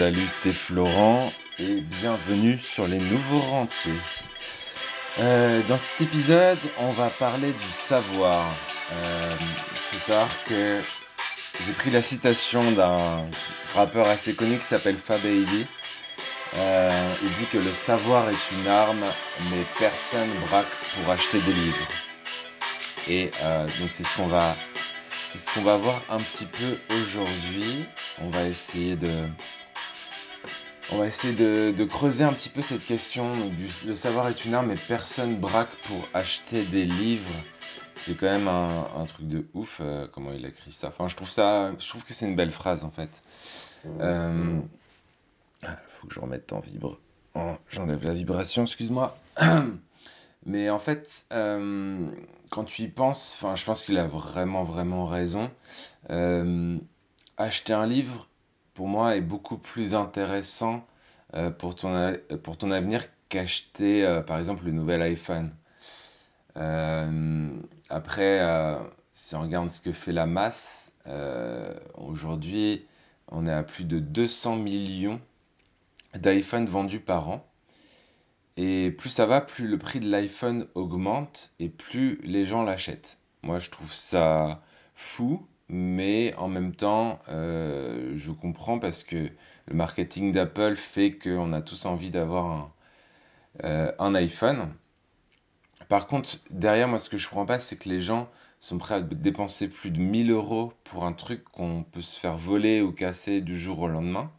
Salut, c'est Florent et bienvenue sur les nouveaux rentiers. Euh, dans cet épisode, on va parler du savoir. Euh, il faut savoir que j'ai pris la citation d'un rappeur assez connu qui s'appelle Fab euh, il dit que le savoir est une arme, mais personne braque pour acheter des livres. Et euh, donc c'est ce qu'on va, c'est ce qu'on va voir un petit peu aujourd'hui. On va essayer de, on va essayer de, creuser un petit peu cette question. Du, le savoir est une arme et personne braque pour acheter des livres. C'est quand même un, truc de ouf euh, comment il a écrit ça. Enfin, je trouve ça, je trouve que c'est une belle phrase en fait. Euh, faut que je remette en vibre. Oh, j'enlève la vibration, excuse-moi. Mais en fait, euh, quand tu y penses, enfin, je pense qu'il a vraiment, vraiment raison. Euh, acheter un livre, pour moi, est beaucoup plus intéressant euh, pour, ton, pour ton avenir qu'acheter, euh, par exemple, le nouvel iPhone. Euh, après, si on regarde ce que fait la masse, aujourd'hui, on est à plus de 200 millions d'iPhone vendus par an. Et plus ça va, plus le prix de l'iPhone augmente et plus les gens l'achètent. Moi, je trouve ça fou mais en même temps, euh, je comprends parce que le marketing d'Apple fait qu'on a tous envie d'avoir un, euh, iPhone. Par contre, derrière moi, ce que je ne comprends pas, c'est que les gens sont prêts à dépenser plus de 1000 euros pour un truc qu'on peut se faire voler ou casser du jour au lendemain.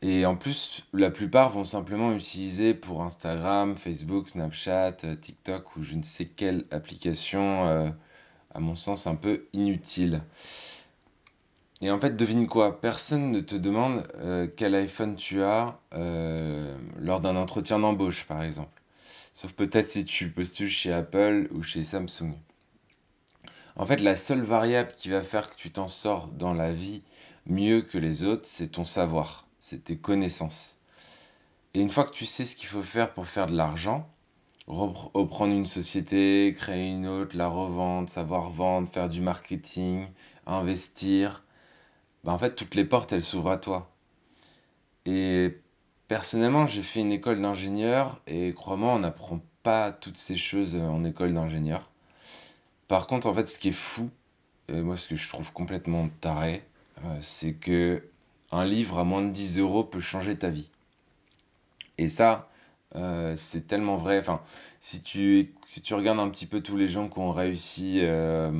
Et en plus, la plupart vont simplement utiliser pour Instagram, Facebook, Snapchat, euh, TikTok ou je ne sais quelle application à mon sens, un peu inutile. Et en fait, devine quoi Personne ne te demande euh, quel iPhone tu as euh, lors d'un entretien d'embauche, par exemple. Sauf peut-être si tu postules chez Apple ou chez Samsung. En fait, la seule variable qui va faire que tu t'en sors dans la vie mieux que les autres, c'est ton savoir, c'est tes connaissances. Et une fois que tu sais ce qu'il faut faire pour faire de l'argent, reprendre une société, créer une autre, la revendre, savoir vendre, faire du marketing, investir. Bah, en fait, toutes les portes, elles s'ouvrent à toi. Et personnellement, j'ai fait une école d'ingénieur et crois-moi, on n'apprend pas toutes ces choses euh, en école d'ingénieur. Par contre, en fait, ce qui est fou, moi, ce que je trouve complètement taré, euh, c'est que un livre à moins de 10 euros peut changer ta vie. Et ça, euh, c'est tellement vrai. Enfin, si tu, si tu regardes un petit peu tous les gens qui ont réussi euh,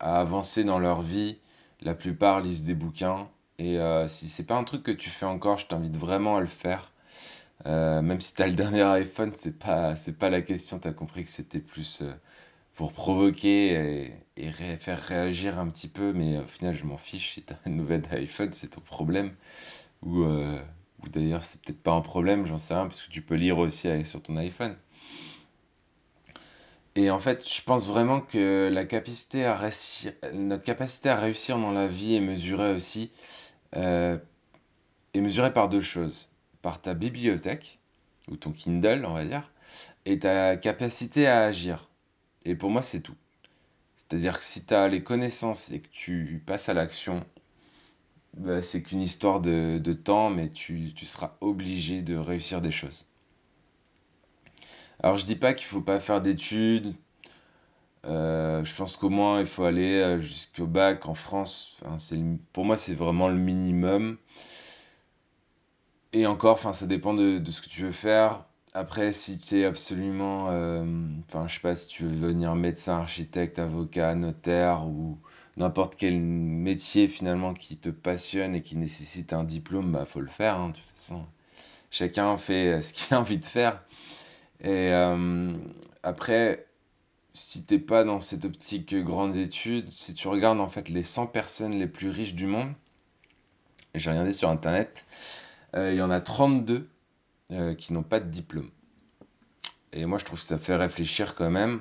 à avancer dans leur vie, la plupart lisent des bouquins. Et euh, si c'est pas un truc que tu fais encore, je t'invite vraiment à le faire. même si tu as le dernier iPhone, c'est pas, c'est pas la question. Tu as compris que c'était plus pour provoquer et, faire réagir un petit peu. Mais au final, je m'en fiche. Si tu as un nouvel iPhone, c'est ton problème. Ou ou d'ailleurs, c'est peut-être pas un problème, j'en sais rien, parce que tu peux lire aussi sur ton iPhone. Et en fait, je pense vraiment que la capacité à notre capacité à réussir dans la vie est mesurée aussi euh, est mesurée par deux choses. Par ta bibliothèque, ou ton Kindle, on va dire, et ta capacité à agir. Et pour moi, c'est tout. C'est-à-dire que si tu as les connaissances et que tu passes à l'action bah, c'est qu'une histoire de, temps, mais tu, seras obligé de réussir des choses. Alors je dis pas qu'il faut pas faire d'études. Euh, je pense qu'au moins il faut aller euh, jusqu'au bac en France. pour moi c'est vraiment le minimum. Et encore, enfin, ça dépend de, ce que tu veux faire. Après, si tu es absolument, euh, enfin, je sais pas, si tu veux devenir médecin, architecte, avocat, notaire ou, n'importe quel métier finalement qui te passionne et qui nécessite un diplôme, bah faut le faire. Hein, de toute façon, chacun fait euh, ce qu'il a envie de faire. Et euh, après, si t'es pas dans cette optique grandes études, si tu regardes en fait les 100 personnes les plus riches du monde, j'ai regardé sur internet, euh, il y en a 32 qui n'ont pas de diplôme. Et moi, je trouve que ça fait réfléchir quand même.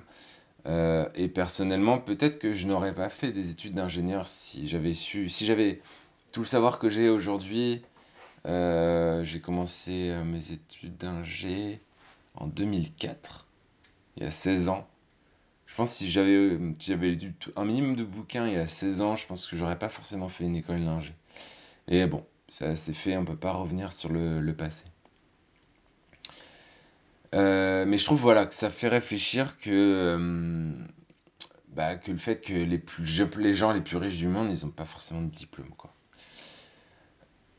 Euh, et personnellement, peut-être que je n'aurais pas fait des études d'ingénieur si j'avais su, si j'avais tout le savoir que j'ai aujourd'hui. Euh, j'ai commencé euh, mes études d'ingé en 2004, il y a 16 ans. Je pense que si j'avais, si j'avais un minimum de bouquins il y a 16 ans, je pense que j'aurais pas forcément fait une école d'ingé. Et bon, ça s'est fait, on ne peut pas revenir sur le passé. Euh, mais je trouve voilà, que ça fait réfléchir que, euh, bah, le fait que les, les gens les plus riches du monde, ils n'ont pas forcément de diplôme.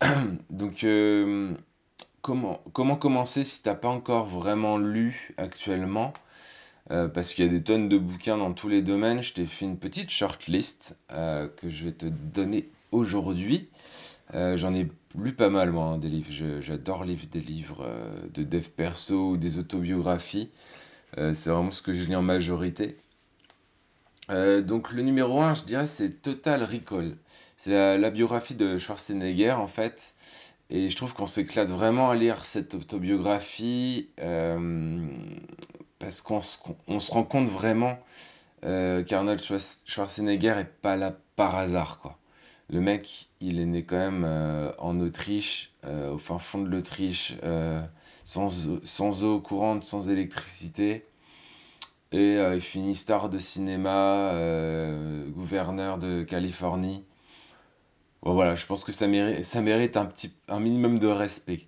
Donc, euh, comment, commencer si tu n'as pas encore vraiment lu actuellement parce qu'il y a des tonnes de bouquins dans tous les domaines, je t'ai fait une petite shortlist que je vais te donner aujourd'hui. Euh, j'en ai lu pas mal, moi, hein, des livres. j'adore lire des livres euh, de dev perso ou des autobiographies. Euh, c'est vraiment ce que je lis en majorité. donc, le numéro 1, je dirais, c'est Total Recall. C'est la, biographie de Schwarzenegger, en fait. Et je trouve qu'on s'éclate vraiment à lire cette autobiographie parce qu'on se, rend compte vraiment qu'Arnold Schwarzenegger est pas là par hasard, quoi. Le mec, il est né quand même euh, en Autriche, euh, au fin fond de l'Autriche, euh, sans, eau courante, sans électricité. Et il finit star de cinéma, gouverneur de Californie. Bon voilà, je pense que ça mérite, un, un minimum de respect.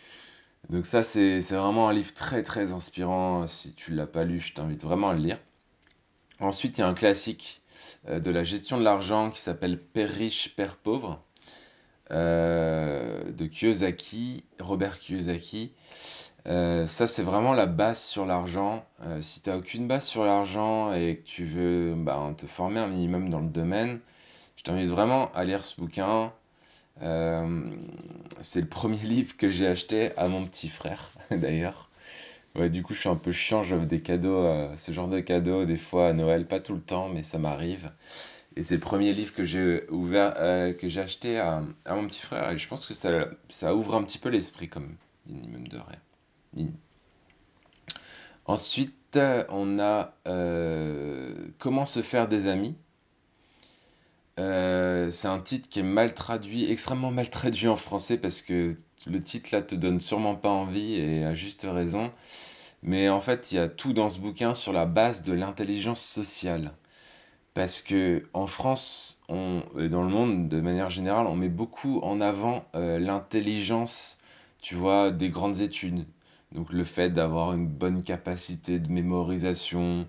Donc ça, c'est vraiment un livre très très inspirant. Si tu ne l'as pas lu, je t'invite vraiment à le lire. Ensuite, il y a un classique euh, de la gestion de l'argent qui s'appelle Père riche, Père pauvre euh, de Kiyosaki, Robert Kiyosaki. Euh, ça, c'est vraiment la base sur l'argent. si tu n'as aucune base sur l'argent et que tu veux bah, te former un minimum dans le domaine, je t'invite vraiment à lire ce bouquin. c'est le premier livre que j'ai acheté à mon petit frère, d'ailleurs. Ouais, du coup, je suis un peu chiant, j'offre des cadeaux, euh, ce genre de cadeaux, des fois à Noël, pas tout le temps, mais ça m'arrive. Et c'est le premier livre que j'ai ouvert, euh, que j'ai acheté à, mon petit frère, et je pense que ça, ça ouvre un petit peu l'esprit, comme même, de rien. Ensuite, euh, on a Comment se faire des amis. c'est un titre qui est mal traduit, extrêmement mal traduit en français parce que le titre là te donne sûrement pas envie et à juste raison. Mais en fait, il y a tout dans ce bouquin sur la base de l'intelligence sociale. Parce que en France, et dans le monde de manière générale, on met beaucoup en avant euh, l'intelligence, tu vois, des grandes études. Donc le fait d'avoir une bonne capacité de mémorisation,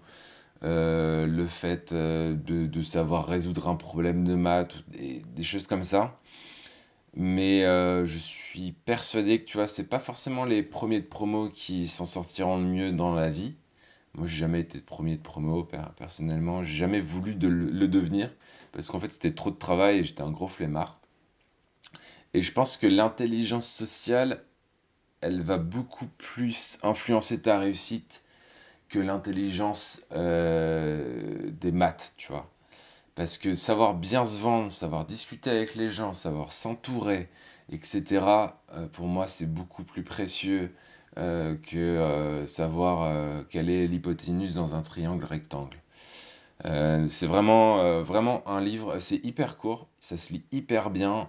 euh, le fait euh, de, savoir résoudre un problème de maths, des choses comme ça. Mais euh, je suis persuadé que tu vois, c'est pas forcément les premiers de promo qui s'en sortiront le mieux dans la vie. Moi, j'ai jamais été de premier de promo personnellement. J'ai jamais voulu de le, devenir parce qu'en fait, c'était trop de travail et j'étais un gros flemmard. Et je pense que l'intelligence sociale, elle va beaucoup plus influencer ta réussite que l'intelligence euh, des maths, tu vois. Parce que savoir bien se vendre, savoir discuter avec les gens, savoir s'entourer, etc., euh, pour moi, c'est beaucoup plus précieux euh, que euh, savoir quel quelle est l'hypoténuse dans un triangle rectangle. c'est vraiment, vraiment un livre, c'est hyper court, ça se lit hyper bien,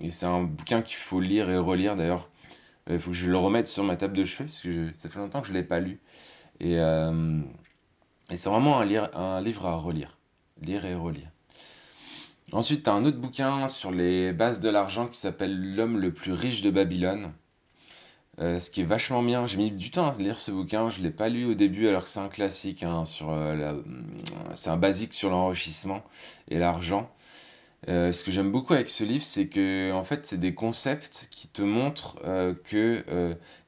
et c'est un bouquin qu'il faut lire et relire. D'ailleurs, il faut que je le remette sur ma table de cheveux, parce que ça fait longtemps que je ne l'ai pas lu. Et, c'est vraiment un livre à relire lire et relire. Ensuite, tu as un autre bouquin sur les bases de l'argent qui s'appelle L'homme le plus riche de Babylone. Euh, ce qui est vachement bien. J'ai mis du temps à lire ce bouquin. Je ne l'ai pas lu au début alors que c'est un classique. Hein, sur euh, euh, C'est un basique sur l'enrichissement et l'argent. ce que j'aime beaucoup avec ce livre, c'est que en fait, c'est des concepts qui te montrent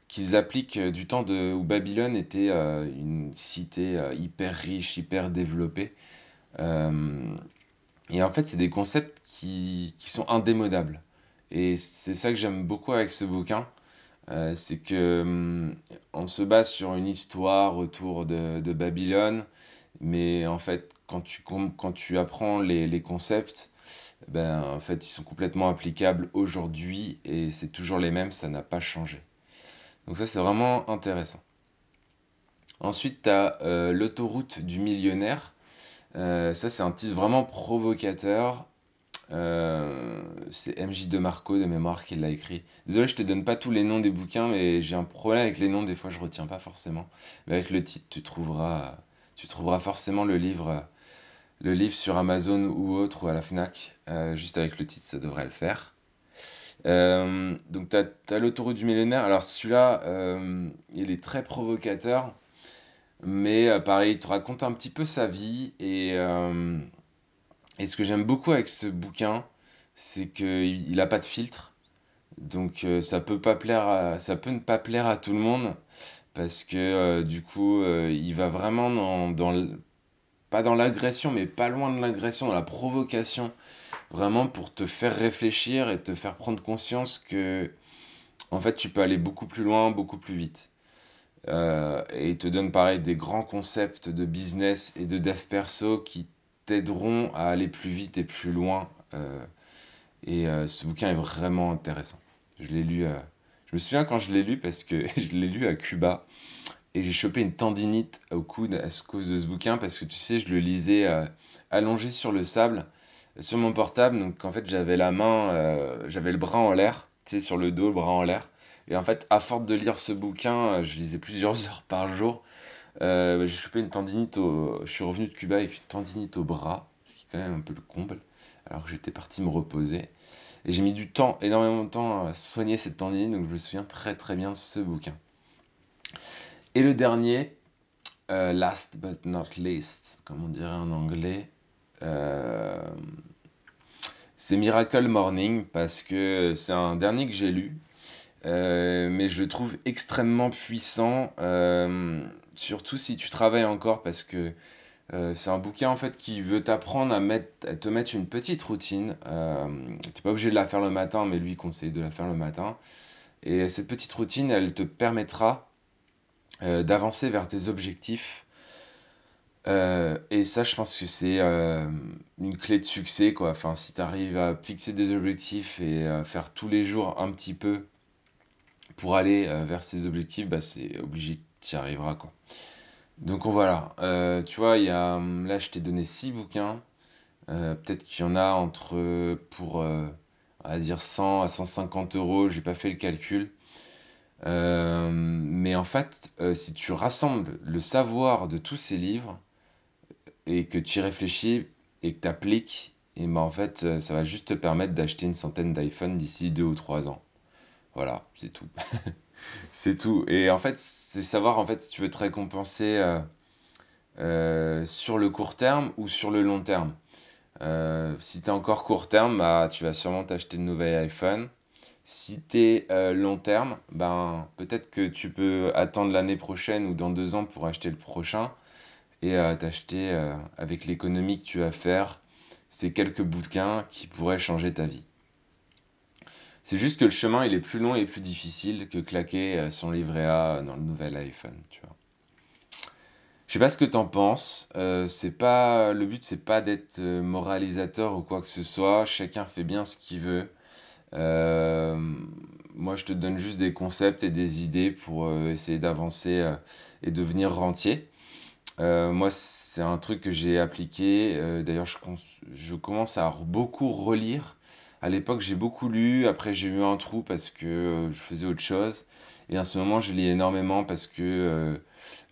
qu'ils appliquent du temps de... où Babylone était une cité hyper riche, hyper développée. Euh, et en fait, c'est des concepts qui, sont indémodables. Et c'est ça que j'aime beaucoup avec ce bouquin. Euh, c'est que hum, on se base sur une histoire autour de, Babylone, mais en fait, quand tu, quand tu apprends les, concepts, ben, en fait, ils sont complètement applicables aujourd'hui et c'est toujours les mêmes, ça n'a pas changé. Donc ça, c'est vraiment intéressant. Ensuite, tu as euh, l'autoroute du millionnaire euh, ça, c'est un titre vraiment provocateur. Euh, c'est MJ de Marco de mémoire qui l'a écrit. Désolé, je te donne pas tous les noms des bouquins, mais j'ai un problème avec les noms, des fois je retiens pas forcément. Mais avec le titre, tu trouveras, tu trouveras forcément le livre, le livre sur Amazon ou autre ou à la Fnac. Euh, juste avec le titre, ça devrait le faire. donc tu as, as l'autoroute du millénaire. Alors celui-là, il est très provocateur. Mais euh, pareil, il te raconte un petit peu sa vie. Et, euh, ce que j'aime beaucoup avec ce bouquin, c'est qu'il n'a pas de filtre. Donc euh, ça, peut pas plaire ça peut ne pas plaire à tout le monde. Parce que du coup, il va vraiment dans, pas dans l'agression, mais pas loin de l'agression, dans la provocation. Vraiment pour te faire réfléchir et te faire prendre conscience que en fait, tu peux aller beaucoup plus loin, beaucoup plus vite. Euh, et il te donne pareil des grands concepts de business et de dev perso qui t'aideront à aller plus vite et plus loin. Euh, et euh, ce bouquin est vraiment intéressant. Je l'ai lu, je me souviens quand je l'ai lu parce que je l'ai lu à Cuba et j'ai chopé une tendinite au coude à cause de ce bouquin parce que tu sais, je le lisais allongé sur le sable sur mon portable donc en fait j'avais la main j'avais le bras en l'air tu sais sur le dos le bras en l'air et en fait, à force de lire ce bouquin, euh, je lisais plusieurs heures par jour. Euh, j'ai chopé une tendinite Je suis revenu de Cuba avec une tendinite au bras, ce qui est quand même un peu le comble, alors que j'étais parti me reposer. Et j'ai mis du temps, énormément de temps à soigner cette tendinite, donc je me souviens très très bien de ce bouquin. Et le dernier, euh, last but not least, comme on dirait en anglais, c'est Miracle Morning, parce que c'est un dernier que j'ai lu, euh, mais je le trouve extrêmement puissant, euh, surtout si tu travailles encore, parce que euh, c'est un bouquin en fait qui veut t'apprendre à, te mettre une petite routine. Tu n'es pas obligé de la faire le matin, mais lui conseille de la faire le matin. Et cette petite routine, elle te permettra d'avancer vers tes objectifs. et ça, je pense que c'est une clé de succès, quoi. Enfin, si tu arrives à fixer des objectifs et à faire tous les jours un petit peu pour aller euh, vers ses objectifs, bah, c'est obligé que tu y arriveras. Quoi. Donc voilà, euh, tu vois, y a, hum, là je t'ai donné six bouquins. Euh, peut-être qu'il y en a entre pour dire 100 à 150 euros, j'ai pas fait le calcul. mais en fait, si tu rassembles le savoir de tous ces livres et que tu y réfléchis et que tu appliques, et ben, en fait, ça va juste te permettre d'acheter une centaine d'iPhone d'ici 2 ou 3 ans. Voilà, c'est tout. c'est tout. Et en fait, c'est savoir en fait si tu veux te récompenser euh, euh, sur le court terme ou sur le long terme. Euh, si tu es encore court terme, bah, tu vas sûrement t'acheter de nouvel iPhone. Si tu es long terme, ben, peut-être que tu peux attendre l'année prochaine ou dans deux ans pour acheter le prochain et t'acheter avec l'économie que tu vas faire ces quelques bouquins qui pourraient changer ta vie. C'est juste que le chemin, il est plus long et plus difficile que claquer euh, son livret A dans le nouvel iPhone, tu vois. Je sais pas ce que t'en penses. Euh, pas le but, c'est pas d'être euh, moralisateur ou quoi que ce soit. Chacun fait bien ce qu'il veut. moi, je te donne juste des concepts et des idées pour essayer d'avancer et devenir rentier. moi, c'est un truc que j'ai appliqué. D'ailleurs, je, commence à beaucoup relire à l'époque, j'ai beaucoup lu. Après, j'ai eu un trou parce que euh, je faisais autre chose. Et en ce moment, je lis énormément parce que euh,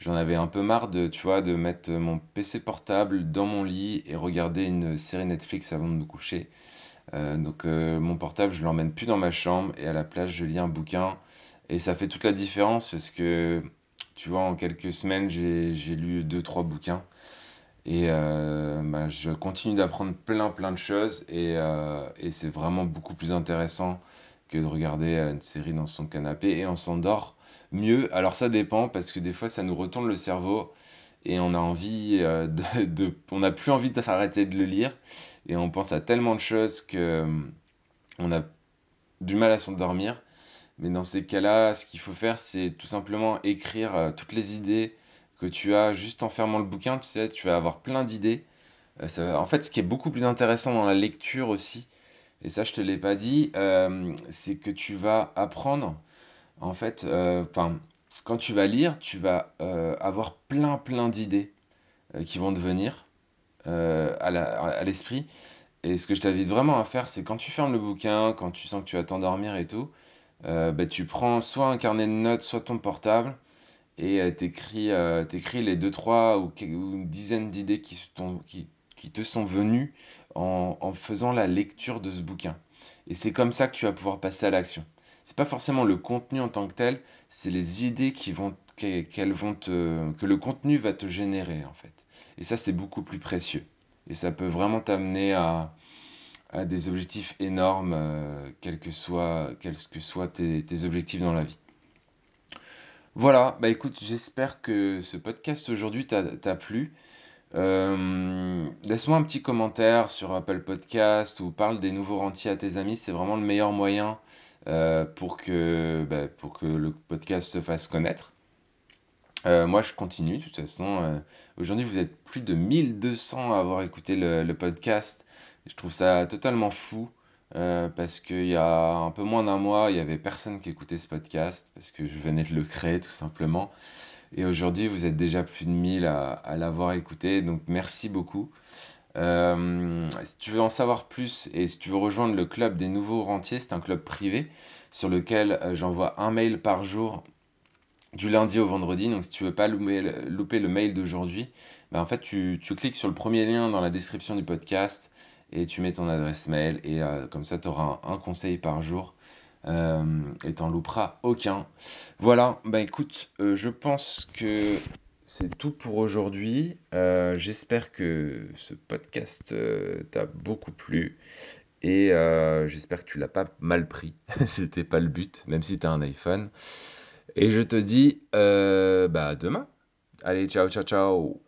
j'en avais un peu marre de, tu vois, de mettre mon PC portable dans mon lit et regarder une série Netflix avant de me coucher. Euh, donc, mon portable, je l'emmène plus dans ma chambre et à la place, je lis un bouquin. Et ça fait toute la différence parce que, tu vois, en quelques semaines, j'ai lu deux, trois bouquins. Et euh, bah, je continue d'apprendre plein plein de choses euh, et, c'est vraiment beaucoup plus intéressant que de regarder euh, une série dans son canapé et on s'endort mieux. Alors ça dépend parce que des fois ça nous retourne le cerveau et on a envie de, on n'a plus envie de s'arrêter de le lire et on pense à tellement de choses que on a du mal à s'endormir. Mais dans ces cas-là, ce qu'il faut faire, c'est tout simplement écrire toutes les idées que tu as juste en fermant le bouquin, tu sais, tu vas avoir plein d'idées. Euh, en fait, ce qui est beaucoup plus intéressant dans la lecture aussi, et ça je te l'ai pas dit, euh, c'est que tu vas apprendre, en fait, euh, enfin, quand tu vas lire, tu vas avoir plein plein d'idées qui vont te venir à l'esprit. Et ce que je t'invite vraiment à faire, c'est quand tu fermes le bouquin, quand tu sens que tu vas t'endormir et tout, ben, tu prends soit un carnet de notes, soit ton portable, et euh, euh, t'écris les deux, trois ou, une dizaine d'idées qui, te sont venues en, faisant la lecture de ce bouquin. Et c'est comme ça que tu vas pouvoir passer à l'action c'est pas forcément le contenu en tant que tel, c'est les idées qui vont, qu'elles vont te, que le contenu va te générer en fait. Et ça, c'est beaucoup plus précieux. Et ça peut vraiment t'amener à, des objectifs énormes, euh, quels que soient, quels que tes objectifs dans la vie. Voilà, bah écoute, j'espère que ce podcast aujourd'hui t'a plu. Euh, laisse-moi un petit commentaire sur Apple Podcast ou parle des nouveaux rentiers à tes amis. C'est vraiment le meilleur moyen euh, pour, que, bah, pour que le podcast se fasse connaître. Euh, moi, je continue. De toute façon, aujourd'hui, vous êtes plus de 1200 à avoir écouté le podcast. Je trouve ça totalement fou. Euh, parce qu'il y a un peu moins d'un mois, il n'y avait personne qui écoutait ce podcast, parce que je venais de le créer tout simplement. Et aujourd'hui, vous êtes déjà plus de 1000 à, l'avoir écouté, donc merci beaucoup. Euh, si tu veux en savoir plus et si tu veux rejoindre le club des nouveaux rentiers, c'est un club privé sur lequel euh, j'envoie un mail par jour du lundi au vendredi. Donc si tu veux pas louper, le mail d'aujourd'hui, ben, en fait tu, tu cliques sur le premier lien dans la description du podcast et tu mets ton adresse mail et euh, comme ça tu auras un, conseil par jour euh, et t'en louperas aucun. Voilà, bah écoute, euh, je pense que c'est tout pour aujourd'hui. j'espère que ce podcast t'a beaucoup plu et j'espère que tu l'as pas mal pris. C'était pas le but, même si tu as un iPhone. Et je te dis bah demain. Allez, ciao, ciao, ciao.